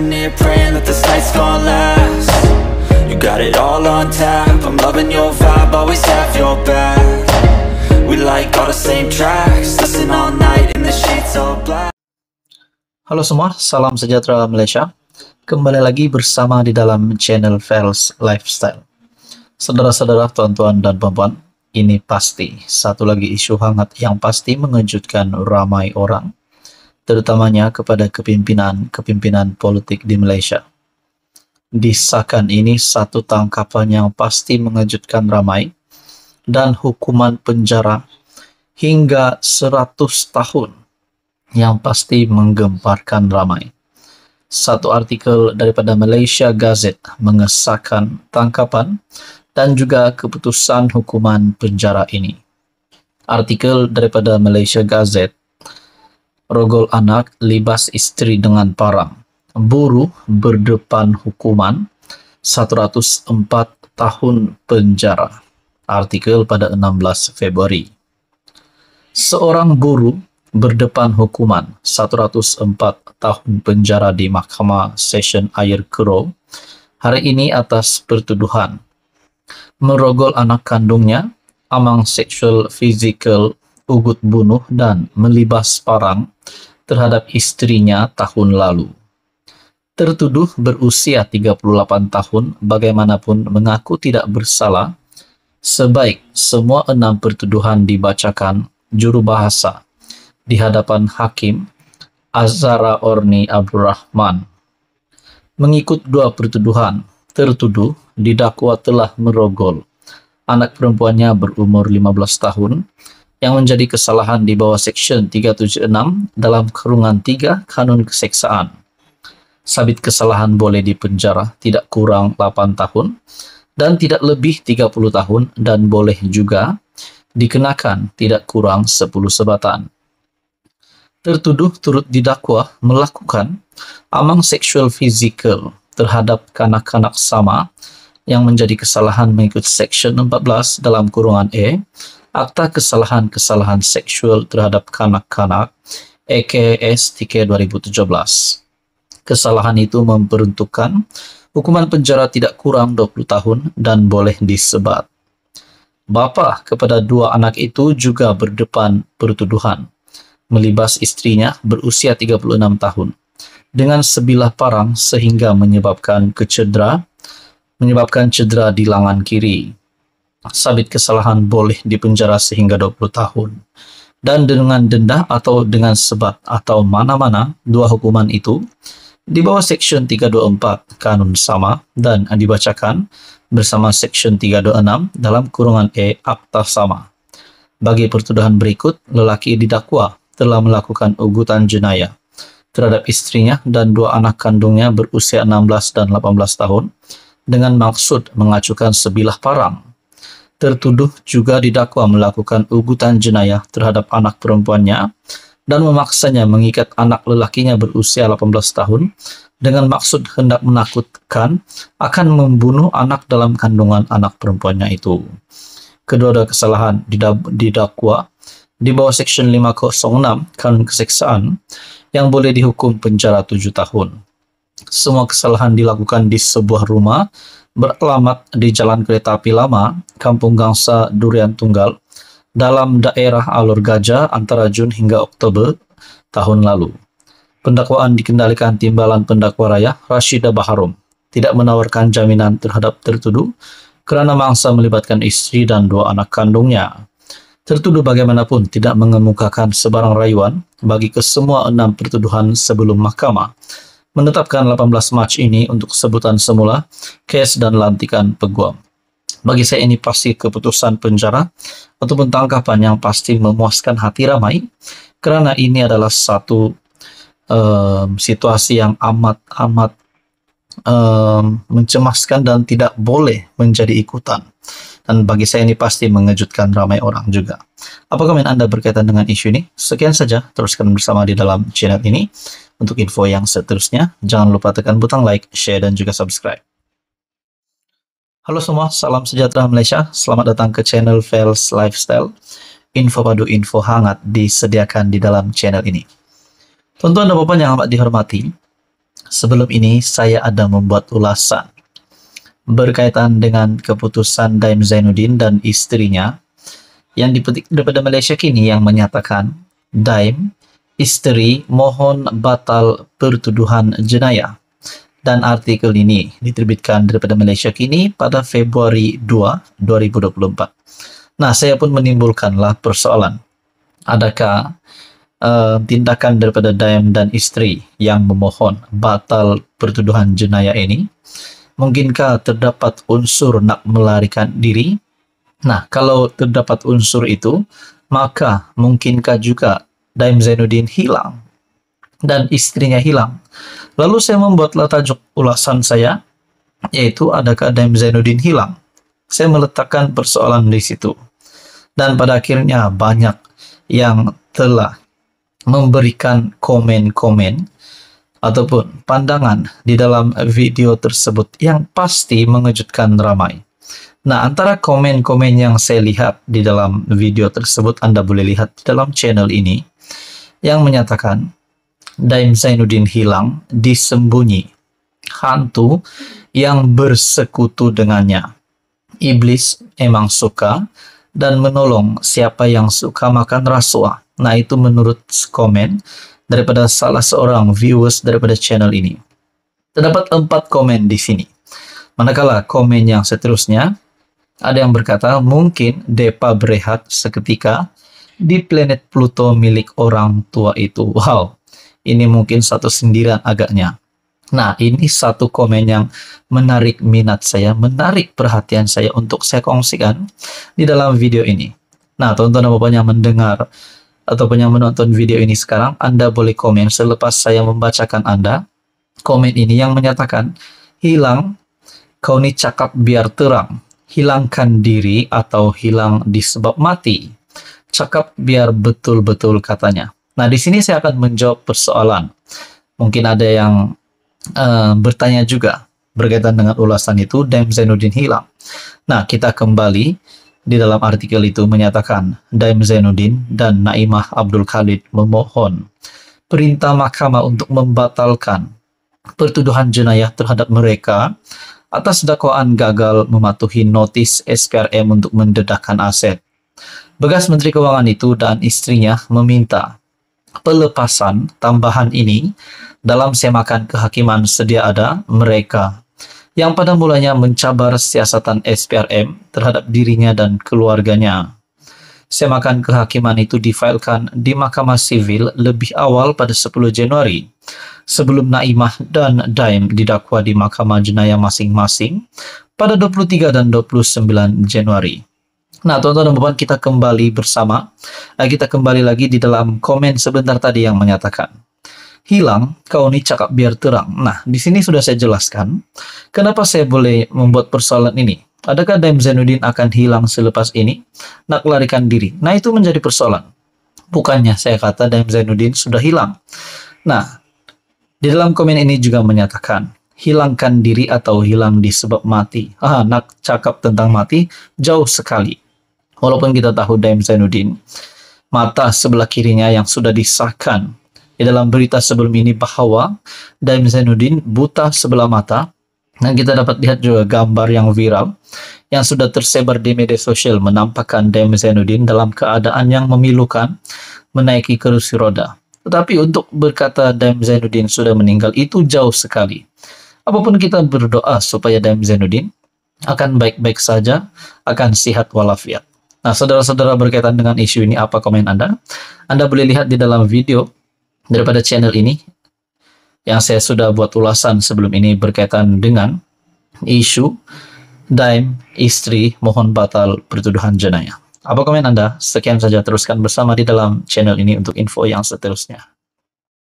sitting here praying that this night's gonna last You got it all on tap, I'm loving your vibe, always have your back We like all the same tracks, listen all night in the sheets all black Halo semua, salam sejahtera Malaysia Kembali lagi bersama di dalam channel Fels Lifestyle Saudara-saudara, tuan-tuan dan puan-puan ini pasti satu lagi isu hangat yang pasti mengejutkan ramai orang terutamanya kepada kepimpinan-kepimpinan politik di Malaysia. Disahkan ini satu tangkapan yang pasti mengejutkan ramai dan hukuman penjara hingga 100 tahun yang pasti menggemparkan ramai. Satu artikel daripada Malaysia Gazette mengesahkan tangkapan dan juga keputusan hukuman penjara ini. Artikel daripada Malaysia Gazette rogol anak, libas istri dengan parang. Buruh berdepan hukuman 104 tahun penjara. Artikel pada 16 Februari. Seorang buruh berdepan hukuman 104 tahun penjara di Mahkamah Session Air Kuro hari ini atas pertuduhan merogol anak kandungnya amang seksual, physical Ugut bunuh dan melibas parang terhadap istrinya tahun lalu. Tertuduh berusia 38 tahun bagaimanapun mengaku tidak bersalah, sebaik semua enam pertuduhan dibacakan juru bahasa di hadapan hakim Azara Orni Abdurrahman. Mengikut dua pertuduhan, tertuduh didakwa telah merogol anak perempuannya berumur 15 tahun yang menjadi kesalahan di bawah Section 376 dalam kerungan 3 Kanun Keseksaan. Sabit kesalahan boleh dipenjara tidak kurang 8 tahun dan tidak lebih 30 tahun dan boleh juga dikenakan tidak kurang 10 sebatan. Tertuduh turut didakwa melakukan amang seksual fizikal terhadap kanak-kanak sama yang menjadi kesalahan mengikut Section 14 dalam kurungan E akta kesalahan-kesalahan seksual terhadap kanak-kanak AKS TK 2017. Kesalahan itu memperuntukkan hukuman penjara tidak kurang 20 tahun dan boleh disebat. Bapa kepada dua anak itu juga berdepan pertuduhan melibas istrinya berusia 36 tahun dengan sebilah parang sehingga menyebabkan kecedera menyebabkan cedera di lengan kiri. sabit kesalahan boleh dipenjara sehingga 20 tahun. Dan dengan denda atau dengan sebat atau mana-mana dua hukuman itu di bawah Seksyen 324 Kanun Sama dan dibacakan bersama Seksyen 326 dalam kurungan E Akta Sama. Bagi pertuduhan berikut, lelaki didakwa telah melakukan ugutan jenayah terhadap istrinya dan dua anak kandungnya berusia 16 dan 18 tahun dengan maksud mengacukan sebilah parang tertuduh juga didakwa melakukan ugutan jenayah terhadap anak perempuannya dan memaksanya mengikat anak lelakinya berusia 18 tahun dengan maksud hendak menakutkan akan membunuh anak dalam kandungan anak perempuannya itu. Kedua ada kesalahan didakwa di bawah Section 506 Kanun Keseksaan yang boleh dihukum penjara 7 tahun. Semua kesalahan dilakukan di sebuah rumah beralamat di Jalan Kereta Api Lama, Kampung Gangsa, Durian Tunggal, dalam daerah alur gajah antara Jun hingga Oktober tahun lalu. Pendakwaan dikendalikan Timbalan Pendakwa Raya Rashida Baharum, tidak menawarkan jaminan terhadap tertuduh kerana mangsa melibatkan istri dan dua anak kandungnya. Tertuduh bagaimanapun tidak mengemukakan sebarang rayuan bagi kesemua enam pertuduhan sebelum mahkamah menetapkan 18 Mac ini untuk sebutan semula, case dan lantikan peguam. Bagi saya ini pasti keputusan penjara ataupun tangkapan yang pasti memuaskan hati ramai karena ini adalah satu um, situasi yang amat-amat um, ehm, mencemaskan dan tidak boleh menjadi ikutan. Dan bagi saya ini pasti mengejutkan ramai orang juga. Apa komen Anda berkaitan dengan isu ini? Sekian saja, teruskan bersama di dalam channel ini. Untuk info yang seterusnya, jangan lupa tekan butang like, share, dan juga subscribe. Halo semua, salam sejahtera Malaysia. Selamat datang ke channel Fels Lifestyle. Info padu info hangat disediakan di dalam channel ini. Tuan-tuan dan puan yang amat dihormati, sebelum ini saya ada membuat ulasan berkaitan dengan keputusan Daim Zainuddin dan istrinya yang dipetik daripada Malaysia kini yang menyatakan Daim istri mohon batal pertuduhan jenayah. Dan artikel ini diterbitkan daripada Malaysia kini pada Februari 2, 2024. Nah, saya pun menimbulkanlah persoalan. Adakah uh, tindakan daripada Daim dan istri yang memohon batal pertuduhan jenayah ini? Mungkinkah terdapat unsur nak melarikan diri? Nah, kalau terdapat unsur itu, maka mungkinkah juga Daim Zainuddin hilang dan istrinya hilang. Lalu saya membuatlah tajuk ulasan saya yaitu adakah Daim Zainuddin hilang. Saya meletakkan persoalan di situ. Dan pada akhirnya banyak yang telah memberikan komen-komen ataupun pandangan di dalam video tersebut yang pasti mengejutkan ramai. Nah, antara komen-komen yang saya lihat di dalam video tersebut, Anda boleh lihat di dalam channel ini, yang menyatakan, Daim Zainuddin hilang, disembunyi, hantu yang bersekutu dengannya. Iblis emang suka dan menolong siapa yang suka makan rasuah. Nah, itu menurut komen daripada salah seorang viewers daripada channel ini. Terdapat empat komen di sini. Manakala komen yang seterusnya ada yang berkata, mungkin Depa berehat seketika di planet Pluto milik orang tua itu. Wow, ini mungkin satu sindiran agaknya. Nah, ini satu komen yang menarik minat saya, menarik perhatian saya untuk saya kongsikan di dalam video ini. Nah, tonton apa yang mendengar atau yang menonton video ini sekarang, Anda boleh komen selepas saya membacakan Anda. Komen ini yang menyatakan, hilang, kau ini cakap biar terang hilangkan diri atau hilang disebab mati. Cakap biar betul-betul katanya. Nah, di sini saya akan menjawab persoalan. Mungkin ada yang uh, bertanya juga berkaitan dengan ulasan itu, Daim Zainuddin hilang. Nah, kita kembali di dalam artikel itu menyatakan Daim Zainuddin dan Naimah Abdul Khalid memohon perintah mahkamah untuk membatalkan pertuduhan jenayah terhadap mereka atas dakwaan gagal mematuhi notis SPRM untuk mendedahkan aset. Begas Menteri Keuangan itu dan istrinya meminta pelepasan tambahan ini dalam semakan kehakiman sedia ada mereka yang pada mulanya mencabar siasatan SPRM terhadap dirinya dan keluarganya semakan kehakiman itu difailkan di Mahkamah Sivil lebih awal pada 10 Januari. Sebelum Naimah dan Daim didakwa di Mahkamah Jenayah masing-masing pada 23 dan 29 Januari. Nah, tuan-tuan dan puan, kita kembali bersama. Eh, kita kembali lagi di dalam komen sebentar tadi yang menyatakan hilang, kau ni cakap biar terang. Nah, di sini sudah saya jelaskan kenapa saya boleh membuat persoalan ini. Adakah Daim Zainuddin akan hilang selepas ini? Nak larikan diri. Nah, itu menjadi persoalan. Bukannya saya kata Daim Zainuddin sudah hilang. Nah, di dalam komen ini juga menyatakan, hilangkan diri atau hilang disebab mati. Ah, nak cakap tentang mati jauh sekali. Walaupun kita tahu Daim Zainuddin, mata sebelah kirinya yang sudah disahkan. Di dalam berita sebelum ini bahwa Daim Zainuddin buta sebelah mata Nah, kita dapat lihat juga gambar yang viral yang sudah tersebar di media sosial menampakkan Dame Zainuddin dalam keadaan yang memilukan menaiki kerusi roda. Tetapi untuk berkata Dame Zainuddin sudah meninggal itu jauh sekali. Apapun kita berdoa supaya Dame Zainuddin akan baik-baik saja, akan sehat walafiat. Nah, saudara-saudara berkaitan dengan isu ini apa komen Anda? Anda boleh lihat di dalam video daripada channel ini yang saya sudah buat ulasan sebelum ini berkaitan dengan isu Daim istri mohon batal pertuduhan jenayah. Apa komen Anda? Sekian saja teruskan bersama di dalam channel ini untuk info yang seterusnya.